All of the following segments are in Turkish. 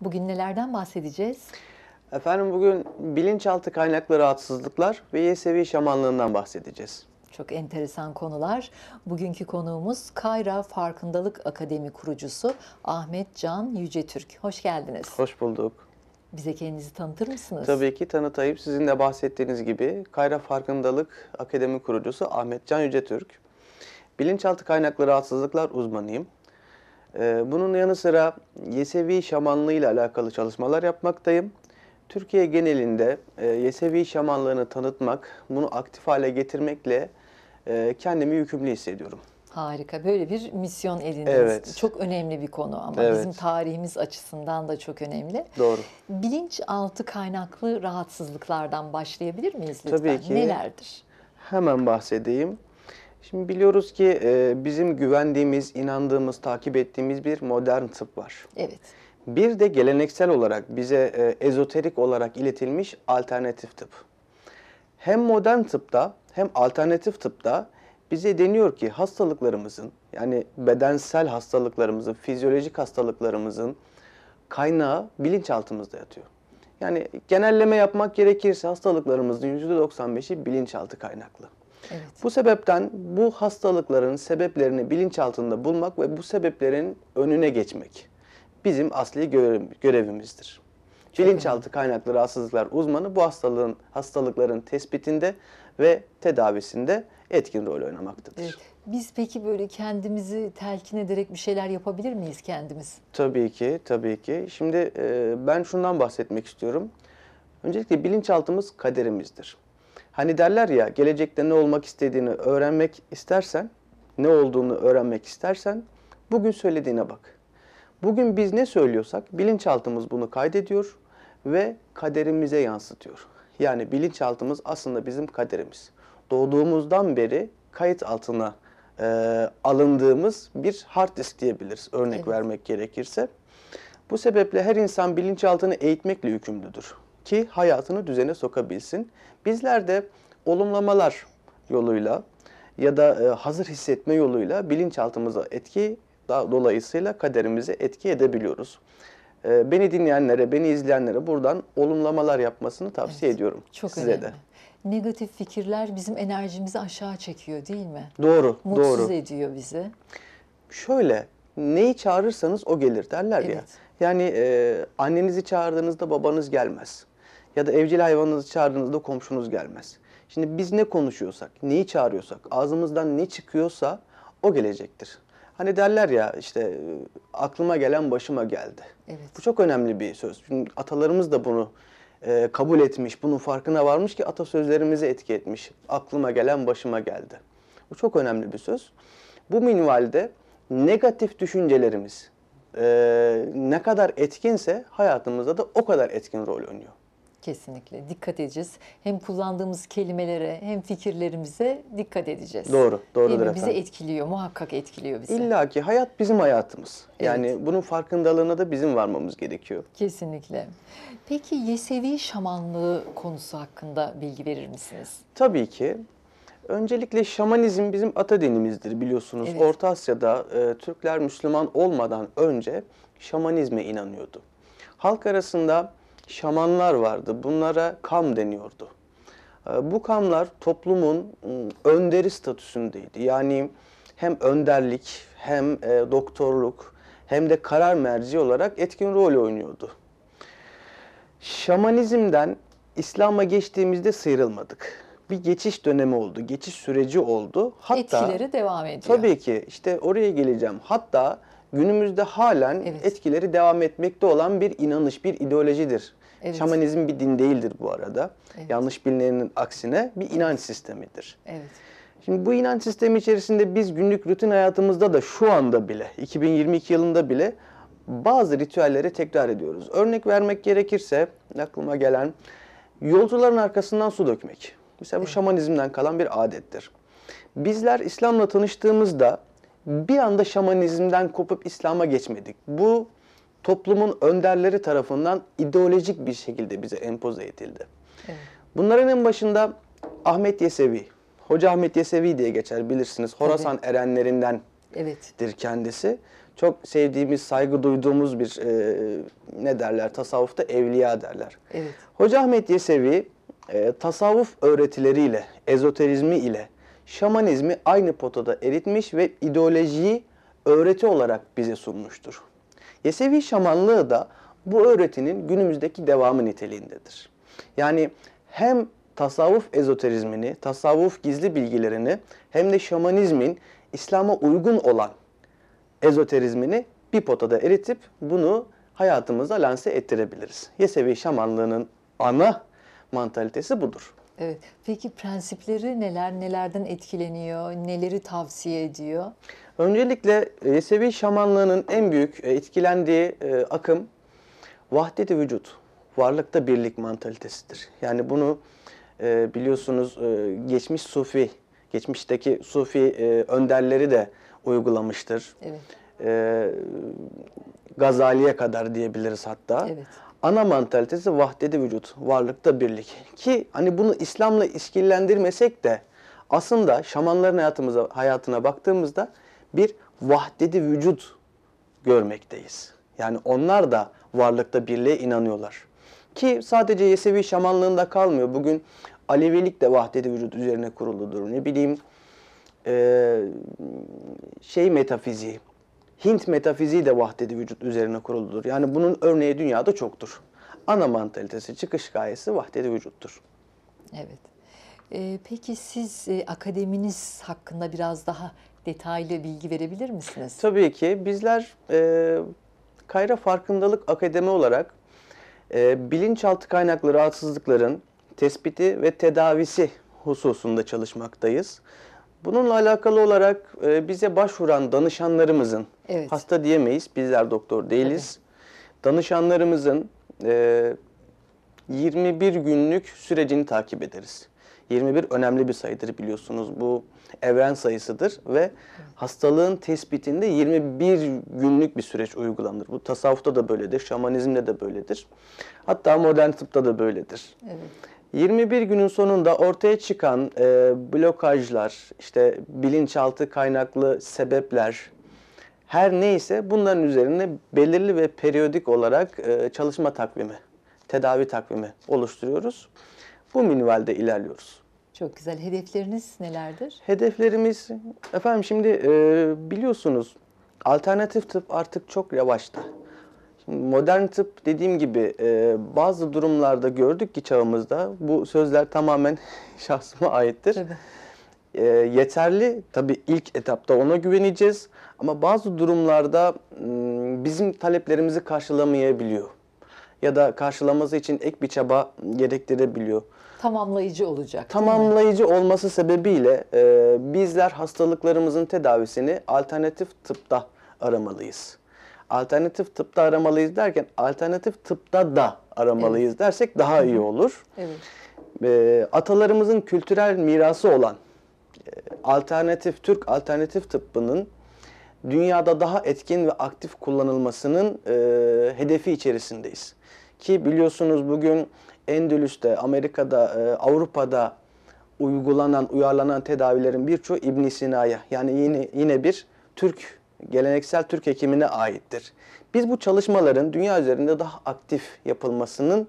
Bugün nelerden bahsedeceğiz? Efendim bugün bilinçaltı kaynaklı rahatsızlıklar ve YSV şamanlığından bahsedeceğiz. Çok enteresan konular. Bugünkü konuğumuz Kayra Farkındalık Akademi kurucusu Ahmet Can Yücetürk. Hoş geldiniz. Hoş bulduk. Bize kendinizi tanıtır mısınız? Tabii ki tanıtayım. Sizin de bahsettiğiniz gibi Kayra Farkındalık Akademi kurucusu Ahmet Can Yücetürk. Bilinçaltı kaynaklı rahatsızlıklar uzmanıyım. Ee, bunun yanı sıra Yesevi şamanlığı ile alakalı çalışmalar yapmaktayım. Türkiye genelinde e, Yesevi şamanlığını tanıtmak, bunu aktif hale getirmekle e, kendimi yükümlü hissediyorum. Harika. Böyle bir misyon edindiniz. Evet. Çok önemli bir konu ama evet. bizim tarihimiz açısından da çok önemli. Doğru. Bilinçaltı kaynaklı rahatsızlıklardan başlayabilir miyiz lütfen? Tabii ki. Nelerdir? Hemen bahsedeyim. Şimdi biliyoruz ki e, bizim güvendiğimiz, inandığımız, takip ettiğimiz bir modern tıp var. Evet. Bir de geleneksel olarak bize e, ezoterik olarak iletilmiş alternatif tıp. Hem modern tıpta hem alternatif tıpta bize deniyor ki hastalıklarımızın yani bedensel hastalıklarımızın, fizyolojik hastalıklarımızın kaynağı bilinçaltımızda yatıyor. Yani genelleme yapmak gerekirse hastalıklarımızın %95'i bilinçaltı kaynaklı. Evet. Bu sebepten bu hastalıkların sebeplerini bilinçaltında bulmak ve bu sebeplerin önüne geçmek bizim asli görevimizdir. Çok bilinçaltı önemli. kaynaklı rahatsızlıklar uzmanı bu hastalığın hastalıkların tespitinde ve tedavisinde etkin rol oynamaktadır. Evet. Biz peki böyle kendimizi telkin ederek bir şeyler yapabilir miyiz kendimiz? Tabii ki, tabii ki. Şimdi e, ben şundan bahsetmek istiyorum. Öncelikle bilinçaltımız kaderimizdir. Hani derler ya gelecekte ne olmak istediğini öğrenmek istersen, ne olduğunu öğrenmek istersen bugün söylediğine bak. Bugün biz ne söylüyorsak bilinçaltımız bunu kaydediyor ve kaderimize yansıtıyor. Yani bilinçaltımız aslında bizim kaderimiz. Doğduğumuzdan beri kayıt altına e, alındığımız bir hard disk diyebiliriz örnek evet. vermek gerekirse. Bu sebeple her insan bilinçaltını eğitmekle yükümlüdür ki hayatını düzene sokabilsin. Bizler de olumlamalar yoluyla ya da e, hazır hissetme yoluyla bilinçaltımıza etki dolayısıyla kaderimize etki edebiliyoruz. E, beni dinleyenlere, beni izleyenlere buradan olumlamalar yapmasını tavsiye evet, ediyorum çok size önemli. de. Negatif fikirler bizim enerjimizi aşağı çekiyor değil mi? Doğru, Mutsuz doğru. ediyor bizi. Şöyle, neyi çağırırsanız o gelir derler evet. ya. Yani e, annenizi çağırdığınızda babanız gelmez ya da evcil hayvanınızı çağırdığınızda komşunuz gelmez. Şimdi biz ne konuşuyorsak, neyi çağırıyorsak, ağzımızdan ne çıkıyorsa o gelecektir. Hani derler ya işte aklıma gelen başıma geldi. Evet. Bu çok önemli bir söz. Çünkü atalarımız da bunu e, kabul etmiş, bunun farkına varmış ki atasözlerimizi etki etmiş. Aklıma gelen başıma geldi. Bu çok önemli bir söz. Bu minvalde negatif düşüncelerimiz e, ne kadar etkinse hayatımızda da o kadar etkin rol oynuyor. Kesinlikle dikkat edeceğiz. Hem kullandığımız kelimelere hem fikirlerimize dikkat edeceğiz. Doğru, doğrudur Değil mi? Bizi etkiliyor, muhakkak etkiliyor bizi. İlla ki hayat bizim hayatımız. Yani bunun farkındalığına da bizim varmamız gerekiyor. Kesinlikle. Peki Yesevi şamanlığı konusu hakkında bilgi verir misiniz? Tabii ki. Öncelikle şamanizm bizim ata dinimizdir biliyorsunuz. Evet. Orta Asya'da e, Türkler Müslüman olmadan önce şamanizme inanıyordu. Halk arasında şamanlar vardı. Bunlara kam deniyordu. Ee, bu kamlar toplumun ıı, önderi statüsündeydi. Yani hem önderlik, hem e, doktorluk, hem de karar merci olarak etkin rol oynuyordu. Şamanizmden İslam'a geçtiğimizde sıyrılmadık. Bir geçiş dönemi oldu, geçiş süreci oldu. Hatta etkileri devam ediyor. Tabii ki işte oraya geleceğim. Hatta günümüzde halen evet. etkileri devam etmekte olan bir inanış, bir ideolojidir Evet. Şamanizm bir din değildir bu arada. Evet. Yanlış bilinenin aksine bir inanç sistemidir. Evet. Şimdi bu inanç sistemi içerisinde biz günlük rutin hayatımızda da şu anda bile 2022 yılında bile bazı ritüelleri tekrar ediyoruz. Örnek vermek gerekirse aklıma gelen yolcuların arkasından su dökmek. Mesela bu evet. şamanizmden kalan bir adettir. Bizler İslam'la tanıştığımızda bir anda şamanizmden kopup İslam'a geçmedik. Bu toplumun önderleri tarafından ideolojik bir şekilde bize empoze edildi. Evet. Bunların en başında Ahmet Yesevi, Hoca Ahmet Yesevi diye geçer bilirsiniz. Horasan evet. erenlerinden evettir kendisi. Çok sevdiğimiz, saygı duyduğumuz bir e, ne derler tasavvufta evliya derler. Evet. Hoca Ahmet Yesevi e, tasavvuf öğretileriyle, ezoterizmi ile şamanizmi aynı potada eritmiş ve ideolojiyi öğreti olarak bize sunmuştur. Yesevi şamanlığı da bu öğretinin günümüzdeki devamı niteliğindedir. Yani hem tasavvuf ezoterizmini, tasavvuf gizli bilgilerini hem de şamanizmin İslam'a uygun olan ezoterizmini bir potada eritip bunu hayatımıza lanse ettirebiliriz. Yesevi şamanlığının ana mantalitesi budur. Evet. Peki prensipleri neler, nelerden etkileniyor, neleri tavsiye ediyor? Öncelikle Yesevi şamanlığının en büyük e, etkilendiği e, akım vahdeti vücut, varlıkta birlik mantalitesidir. Yani bunu e, biliyorsunuz geçmiş sufi, geçmişteki sufi önderleri de uygulamıştır. Evet. Gazali'ye kadar diyebiliriz hatta. Evet. Ana mantalitesi vahdedi vücut, varlıkta birlik. Ki hani bunu İslam'la işkillendirmesek de aslında şamanların hayatımıza hayatına baktığımızda bir vahdedi vücut görmekteyiz. Yani onlar da varlıkta birliğe inanıyorlar. Ki sadece Yesevi şamanlığında kalmıyor. Bugün Alevilik de vahdedi vücut üzerine kuruludur. Ne bileyim e, şey metafiziği, Hint metafiziği de vahdedi vücut üzerine kuruludur. Yani bunun örneği dünyada çoktur. Ana mantalitesi, çıkış gayesi vahdedi vücuttur. Evet. Ee, peki siz e, akademiniz hakkında biraz daha detaylı bilgi verebilir misiniz? Tabii ki. Bizler e, Kayra Farkındalık Akademi olarak e, bilinçaltı kaynaklı rahatsızlıkların tespiti ve tedavisi hususunda çalışmaktayız. Bununla alakalı olarak e, bize başvuran danışanlarımızın, evet. hasta diyemeyiz bizler doktor değiliz, evet. danışanlarımızın e, 21 günlük sürecini takip ederiz. 21 önemli bir sayıdır biliyorsunuz. Bu evren sayısıdır ve hastalığın tespitinde 21 günlük bir süreç uygulanır. Bu tasavvufta da böyledir, şamanizmde de böyledir. Hatta modern tıpta da böyledir. Evet. 21 günün sonunda ortaya çıkan e, blokajlar, işte bilinçaltı kaynaklı sebepler, her neyse bunların üzerine belirli ve periyodik olarak e, çalışma takvimi, tedavi takvimi oluşturuyoruz. Bu minvalde ilerliyoruz. Çok güzel. Hedefleriniz nelerdir? Hedeflerimiz, efendim şimdi e, biliyorsunuz alternatif tıp artık çok yavaşta. modern tıp dediğim gibi e, bazı durumlarda gördük ki çağımızda bu sözler tamamen şahsıma aittir. Tabii. E, yeterli tabii ilk etapta ona güveneceğiz ama bazı durumlarda ıı, bizim taleplerimizi karşılamayabiliyor ya da karşılaması için ek bir çaba gerektirebiliyor tamamlayıcı olacak. Tamamlayıcı olması sebebiyle e, bizler hastalıklarımızın tedavisini alternatif tıpta aramalıyız. Alternatif tıpta aramalıyız derken alternatif tıpta da aramalıyız evet. dersek daha iyi olur. Evet. E, atalarımızın kültürel mirası olan e, alternatif Türk alternatif tıbbının dünyada daha etkin ve aktif kullanılmasının e, hedefi içerisindeyiz. Ki biliyorsunuz bugün Endülüs'te, Amerika'da, e, Avrupa'da uygulanan, uyarlanan tedavilerin birçoğu İbn Sina'ya yani yine, yine bir Türk, geleneksel Türk hekimine aittir. Biz bu çalışmaların dünya üzerinde daha aktif yapılmasının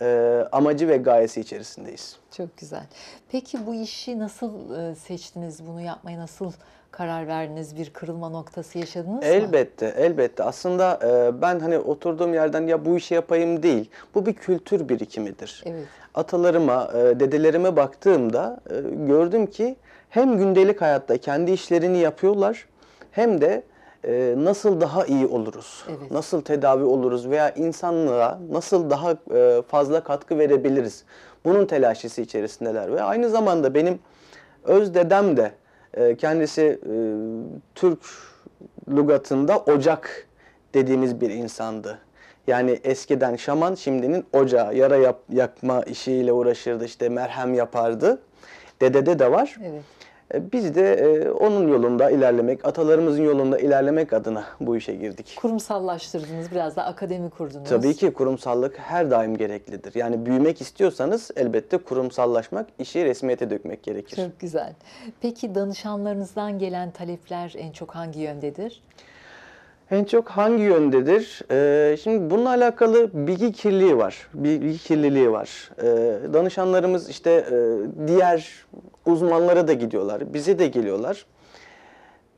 e, amacı ve gayesi içerisindeyiz. Çok güzel. Peki bu işi nasıl e, seçtiniz? Bunu yapmaya nasıl karar verdiniz? Bir kırılma noktası yaşadınız elbette, mı? Elbette, elbette. Aslında e, ben hani oturduğum yerden ya bu işi yapayım değil. Bu bir kültür birikimidir. Evet. Atalarıma, e, dedelerime baktığımda e, gördüm ki hem gündelik hayatta kendi işlerini yapıyorlar hem de e, nasıl daha iyi oluruz, evet. nasıl tedavi oluruz veya insanlığa nasıl daha e, fazla katkı verebiliriz? Bunun telaşesi içerisindeler ve aynı zamanda benim öz dedem de e, kendisi e, Türk lugatında ocak dediğimiz bir insandı. Yani eskiden şaman şimdinin ocağı, yara yap, yakma işiyle uğraşırdı işte merhem yapardı. Dedede de var. Evet. E, biz de e, onun yolunda ilerlemek, atalarımızın yolunda ilerlemek adına bu işe girdik. Kurumsallaştırdınız, biraz da akademi kurdunuz. Tabii ki kurumsallık her daim gereklidir. Yani büyümek istiyorsanız elbette kurumsallaşmak, işi resmiyete dökmek gerekir. Çok güzel. Peki danışanlarınızdan gelen talepler en çok hangi yöndedir? En çok hangi yöndedir? Ee, şimdi bununla alakalı bilgi kirliliği var. Bilgi kirliliği var. Ee, danışanlarımız işte e, diğer uzmanlara da gidiyorlar. Bize de geliyorlar.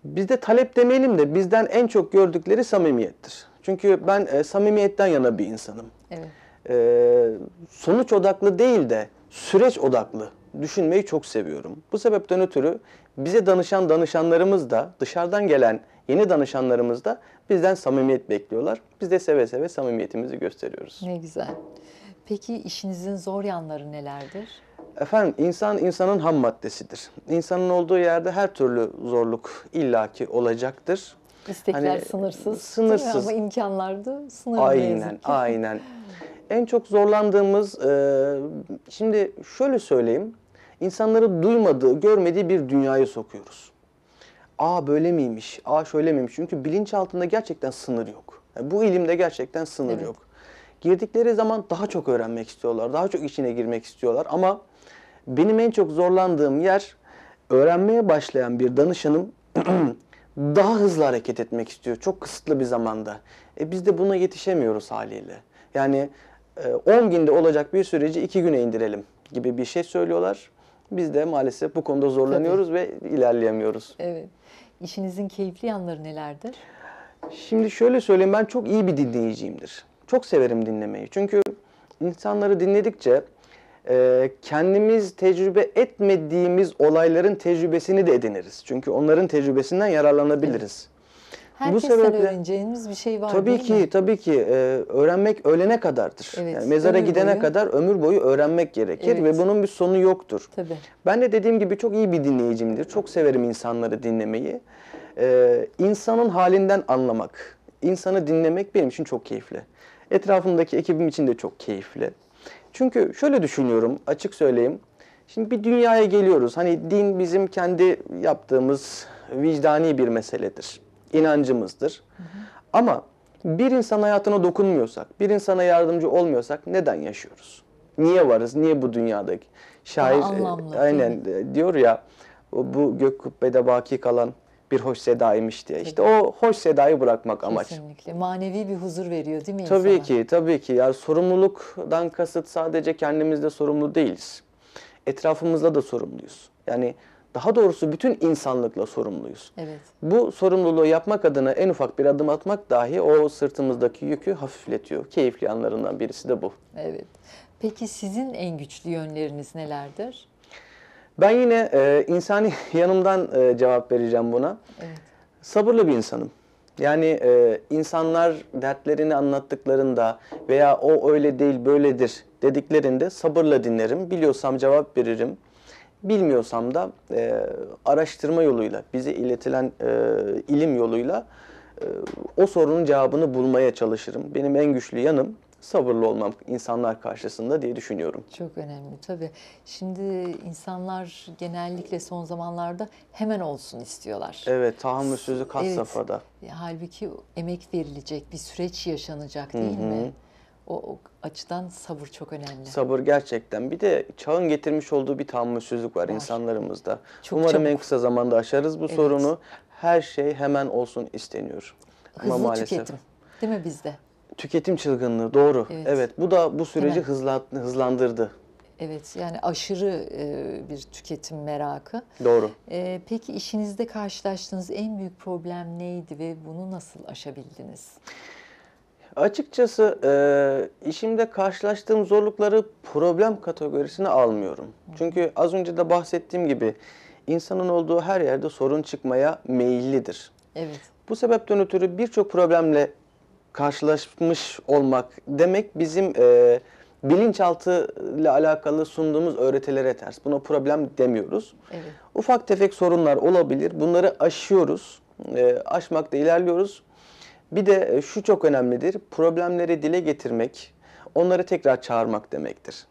Bizde talep demeyelim de bizden en çok gördükleri samimiyettir. Çünkü ben e, samimiyetten yana bir insanım. Evet. Ee, sonuç odaklı değil de süreç odaklı düşünmeyi çok seviyorum. Bu sebepten ötürü bize danışan danışanlarımız da dışarıdan gelen yeni danışanlarımız da Bizden samimiyet bekliyorlar. Biz de seve seve samimiyetimizi gösteriyoruz. Ne güzel. Peki işinizin zor yanları nelerdir? Efendim insan insanın ham maddesidir. İnsanın olduğu yerde her türlü zorluk illaki olacaktır. İstekler hani, sınırsız. Sınırsız. Ama imkanlar da sınırlı. Aynen, aynen. en çok zorlandığımız, e, şimdi şöyle söyleyeyim, insanları duymadığı, görmediği bir dünyaya sokuyoruz. A böyle miymiş, A şöyle miymiş? Çünkü bilinç altında gerçekten sınır yok. Yani bu ilimde gerçekten sınır evet. yok. Girdikleri zaman daha çok öğrenmek istiyorlar, daha çok içine girmek istiyorlar ama benim en çok zorlandığım yer öğrenmeye başlayan bir danışanım daha hızlı hareket etmek istiyor çok kısıtlı bir zamanda. E biz de buna yetişemiyoruz haliyle. Yani 10 e, günde olacak bir süreci 2 güne indirelim gibi bir şey söylüyorlar. Biz de maalesef bu konuda zorlanıyoruz Tabii. ve ilerleyemiyoruz. Evet. İşinizin keyifli yanları nelerdir? Şimdi şöyle söyleyeyim ben çok iyi bir dinleyiciyimdir. Çok severim dinlemeyi. Çünkü insanları dinledikçe e, kendimiz tecrübe etmediğimiz olayların tecrübesini de ediniriz. Çünkü onların tecrübesinden yararlanabiliriz bu sebeple, öğreneceğimiz bir şey var Tabii ki, mi? tabii ki. E, öğrenmek ölene kadardır. Evet, yani mezara gidene boyu. kadar ömür boyu öğrenmek gerekir evet. ve bunun bir sonu yoktur. Tabii. Ben de dediğim gibi çok iyi bir dinleyicimdir. Çok severim insanları dinlemeyi. E, insanın halinden anlamak, insanı dinlemek benim için çok keyifli. Etrafımdaki ekibim için de çok keyifli. Çünkü şöyle düşünüyorum, açık söyleyeyim. Şimdi bir dünyaya geliyoruz. Hani din bizim kendi yaptığımız vicdani bir meseledir inancımızdır. Hı hı. Ama bir insan hayatına dokunmuyorsak, bir insana yardımcı olmuyorsak neden yaşıyoruz? Niye varız? Niye bu dünyadaki? Şair anlamlı, e, aynen e, diyor ya bu gök kubbede baki kalan bir hoş sedaymış diye. İşte o hoş sedayı bırakmak amaç. Kesinlikle. Manevi bir huzur veriyor değil mi Tabii insana? ki, tabii ki. Yani sorumluluktan kasıt sadece kendimizde sorumlu değiliz. Etrafımızda da sorumluyuz. Yani daha doğrusu bütün insanlıkla sorumluyuz. Evet. Bu sorumluluğu yapmak adına en ufak bir adım atmak dahi o sırtımızdaki yükü hafifletiyor. Keyifli yanlarından birisi de bu. Evet. Peki sizin en güçlü yönleriniz nelerdir? Ben yine e, insani yanımdan e, cevap vereceğim buna. Evet. Sabırlı bir insanım. Yani e, insanlar dertlerini anlattıklarında veya o öyle değil böyledir dediklerinde sabırla dinlerim. Biliyorsam cevap veririm. Bilmiyorsam da e, araştırma yoluyla, bize iletilen e, ilim yoluyla e, o sorunun cevabını bulmaya çalışırım. Benim en güçlü yanım sabırlı olmam insanlar karşısında diye düşünüyorum. Çok önemli tabii. Şimdi insanlar genellikle son zamanlarda hemen olsun istiyorlar. Evet, tahammülsüzlük kat evet. safhada. Halbuki emek verilecek, bir süreç yaşanacak değil Hı-hı. mi? O, o açıdan sabır çok önemli. Sabır gerçekten. Bir de çağın getirmiş olduğu bir tahammülsüzlük var, var. insanlarımızda. Çok Umarım çabuk. en kısa zamanda aşarız bu evet. sorunu. Her şey hemen olsun isteniyor. Hızlı Ama maalesef. tüketim değil mi bizde? Tüketim çılgınlığı doğru. Evet, evet bu da bu süreci hızla, hızlandırdı. Evet yani aşırı e, bir tüketim merakı. Doğru. E, peki işinizde karşılaştığınız en büyük problem neydi ve bunu nasıl aşabildiniz? Açıkçası e, işimde karşılaştığım zorlukları problem kategorisine almıyorum. Çünkü az önce de bahsettiğim gibi insanın olduğu her yerde sorun çıkmaya meyillidir. Evet. Bu sebepten ötürü birçok problemle karşılaşmış olmak demek bizim e, bilinçaltı ile alakalı sunduğumuz öğretilere ters. Buna problem demiyoruz. Evet. Ufak tefek sorunlar olabilir. Bunları aşıyoruz. E, aşmakta ilerliyoruz. Bir de e, şu çok önemlidir. Problemleri dile getirmek, onları tekrar çağırmak demektir.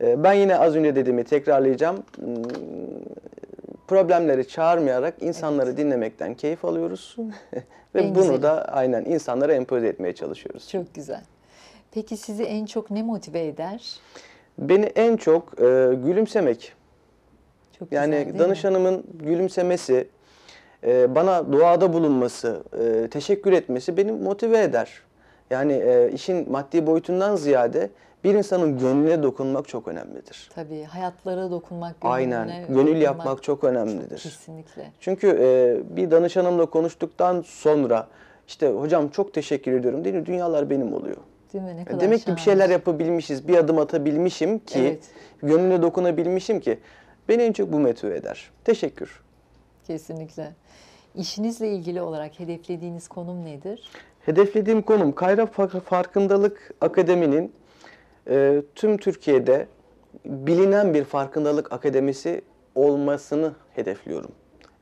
E, ben yine az önce dediğimi tekrarlayacağım. Hmm, problemleri çağırmayarak insanları evet. dinlemekten keyif alıyoruz. Ve en bunu güzel. da aynen insanlara empoze etmeye çalışıyoruz. Çok güzel. Peki sizi en çok ne motive eder? Beni en çok e, gülümsemek. Çok yani güzel, danışanımın mi? gülümsemesi, e, bana duada bulunması, e, teşekkür etmesi beni motive eder. Yani e, işin maddi boyutundan ziyade bir insanın gönlüne dokunmak çok önemlidir. Tabii hayatlara dokunmak, gönlüne Aynen. Gönül dokunmak yapmak çok önemlidir. Kesinlikle. Çünkü e, bir danışanımla konuştuktan sonra işte hocam çok teşekkür ediyorum değil mi? Dünyalar benim oluyor. Değil mi? Ne e, kadar Demek şahane. ki bir şeyler yapabilmişiz, bir adım atabilmişim ki, evet. gönlüne dokunabilmişim ki. Beni en çok bu motive eder. Teşekkür. Kesinlikle. İşinizle ilgili olarak hedeflediğiniz konum nedir? Hedeflediğim konum Kayra Farkındalık Akademi'nin e, tüm Türkiye'de bilinen bir farkındalık akademisi olmasını hedefliyorum.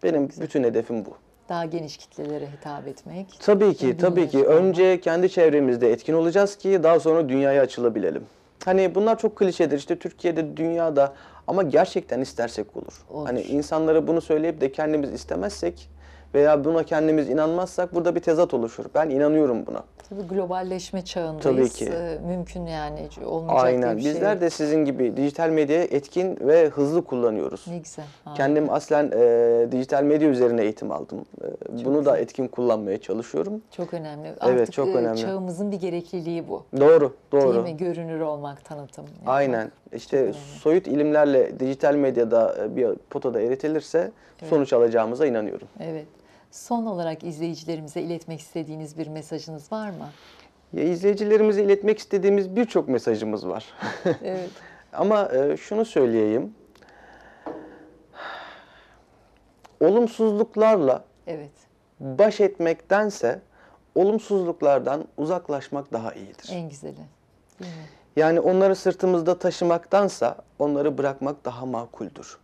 Benim Güzel. bütün hedefim bu. Daha geniş kitlelere hitap etmek. Tabii ki, tabii ki. Önce kendi çevremizde etkin olacağız ki daha sonra dünyaya açılabilelim. Hani bunlar çok klişedir. İşte Türkiye'de, dünyada ama gerçekten istersek olur. olur. Hani insanlara bunu söyleyip de kendimiz istemezsek veya buna kendimiz inanmazsak burada bir tezat oluşur. Ben inanıyorum buna. Tabii globalleşme çağındayız. Tabii ki. Ee, mümkün yani olmayacak Aynen. bir şey. Bizler de sizin gibi dijital medyayı etkin ve hızlı kullanıyoruz. Ne güzel. Aynen. Kendim aslen e, dijital medya üzerine eğitim aldım. E, bunu güzel. da etkin kullanmaya çalışıyorum. Çok önemli. Artık evet, çok e, önemli. çağımızın bir gerekliliği bu. Doğru, doğru. Değil mi? Görünür olmak, tanıtım. Yapmak. Aynen işte yani. soyut ilimlerle dijital medyada e, bir potada eritilirse evet. sonuç alacağımıza inanıyorum. Evet. Son olarak izleyicilerimize iletmek istediğiniz bir mesajınız var mı? Ya izleyicilerimize iletmek istediğimiz birçok mesajımız var. evet. Ama e, şunu söyleyeyim. Olumsuzluklarla evet. baş etmektense olumsuzluklardan uzaklaşmak daha iyidir. En güzeli. Değil mi? Yani onları sırtımızda taşımaktansa onları bırakmak daha makuldür.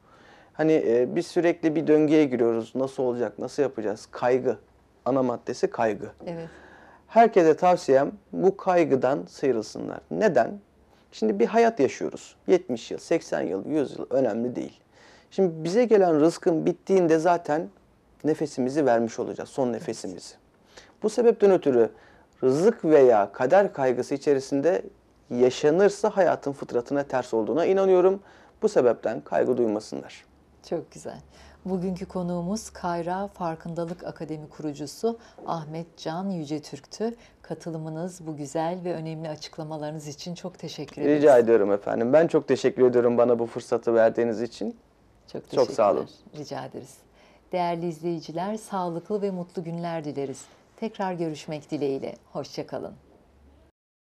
Hani e, biz sürekli bir döngüye giriyoruz. Nasıl olacak, nasıl yapacağız? Kaygı. Ana maddesi kaygı. Evet. Herkese tavsiyem bu kaygıdan sıyrılsınlar. Neden? Şimdi bir hayat yaşıyoruz. 70 yıl, 80 yıl, 100 yıl önemli değil. Şimdi bize gelen rızkın bittiğinde zaten nefesimizi vermiş olacağız. Son nefesimizi. Evet. Bu sebepten ötürü rızık veya kader kaygısı içerisinde yaşanırsa hayatın fıtratına ters olduğuna inanıyorum. Bu sebepten kaygı duymasınlar. Çok güzel. Bugünkü konuğumuz Kayra Farkındalık Akademi kurucusu Ahmet Can Yüce Türk'tü. Katılımınız, bu güzel ve önemli açıklamalarınız için çok teşekkür ederim. Rica ediyorum efendim. Ben çok teşekkür ediyorum bana bu fırsatı verdiğiniz için. Çok teşekkürler. Çok sağ olun. Rica ederiz. Değerli izleyiciler, sağlıklı ve mutlu günler dileriz. Tekrar görüşmek dileğiyle. Hoşçakalın.